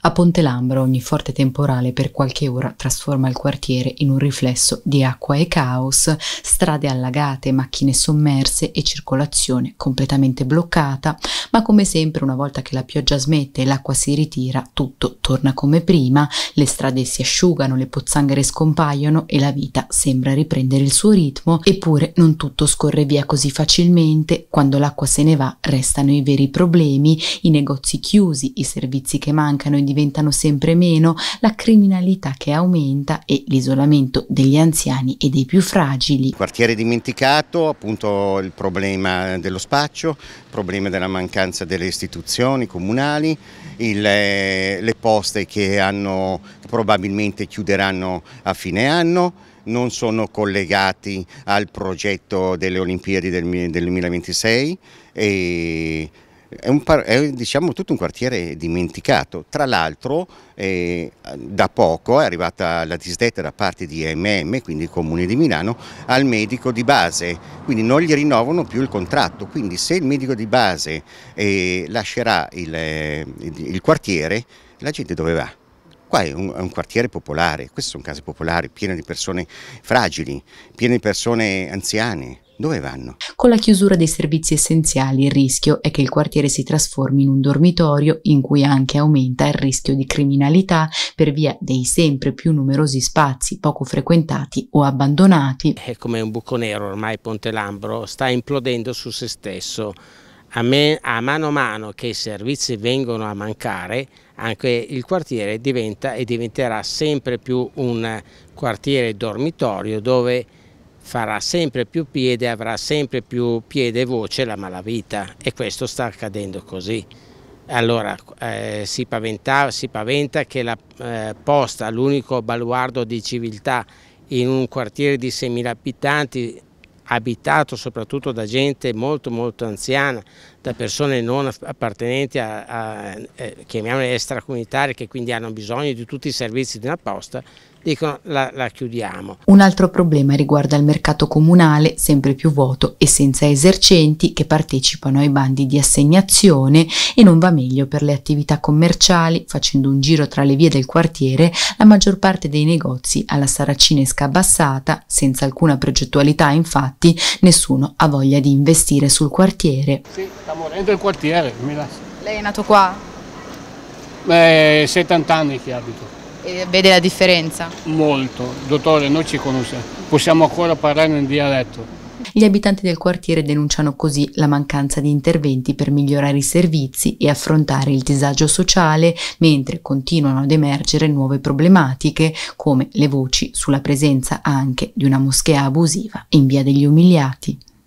A Ponte Lambra ogni forte temporale per qualche ora trasforma il quartiere in un riflesso di acqua e caos, strade allagate, macchine sommerse e circolazione completamente bloccata, ma come sempre una volta che la pioggia smette e l'acqua si ritira, tutto torna come prima, le strade si asciugano, le pozzanghere scompaiono e la vita sembra riprendere il suo ritmo, eppure non tutto scorre via così facilmente, quando l'acqua se ne va restano i veri problemi, i negozi chiusi, i servizi che mancano diventano sempre meno, la criminalità che aumenta e l'isolamento degli anziani e dei più fragili. Il quartiere dimenticato, appunto il problema dello spaccio, il problema della mancanza delle istituzioni comunali, il, eh, le poste che hanno, probabilmente chiuderanno a fine anno, non sono collegati al progetto delle Olimpiadi del, del 2026 e è, un, è diciamo, tutto un quartiere dimenticato. Tra l'altro eh, da poco è arrivata la disdetta da parte di MM, quindi il Comune di Milano, al medico di base, quindi non gli rinnovano più il contratto. Quindi se il medico di base eh, lascerà il, eh, il quartiere, la gente dove va? qua è un, è un, quartiere popolare, questi sono case popolari, piene di persone fragili, piene di persone anziane, dove vanno? Con la chiusura dei servizi essenziali il rischio è che il quartiere si trasformi in un dormitorio in cui anche aumenta il rischio di criminalità per via dei sempre più numerosi spazi poco frequentati o abbandonati. È come un buco nero ormai Ponte Lambro, sta implodendo su se stesso. A, me, a mano a mano che i servizi vengono a mancare, anche il quartiere diventa e diventerà sempre più un quartiere dormitorio dove farà sempre più piede, avrà sempre più piede e voce la malavita e questo sta accadendo così. Allora eh, si, paventa, si, paventa, che la eh, posta, l'unico baluardo di civiltà in un quartiere di 6.000 abitanti, abitato soprattutto da gente molto molto anziana, da persone non appartenenti a, a eh, chiamiamole extracomunitarie che quindi hanno bisogno di tutti i servizi di una posta, dicono la, la chiudiamo. Un altro problema riguarda il mercato comunale, sempre più vuoto e senza esercenti che partecipano ai bandi di assegnazione e non va meglio per le attività commerciali. Facendo un giro tra le vie del quartiere, la maggior parte dei negozi alla saracinesca abbassata, senza alcuna progettualità infatti, nessuno ha voglia di investire sul quartiere. Sì. Stiamo dentro il quartiere, mi lascia. Lei è nato qua? Beh, 70 anni che abito. E vede la differenza? Molto. Dottore, noi ci conosciamo, possiamo ancora parlare in dialetto. Gli abitanti del quartiere denunciano così la mancanza di interventi per migliorare i servizi e affrontare il disagio sociale, mentre continuano ad emergere nuove problematiche come le voci sulla presenza anche di una moschea abusiva in via degli umiliati.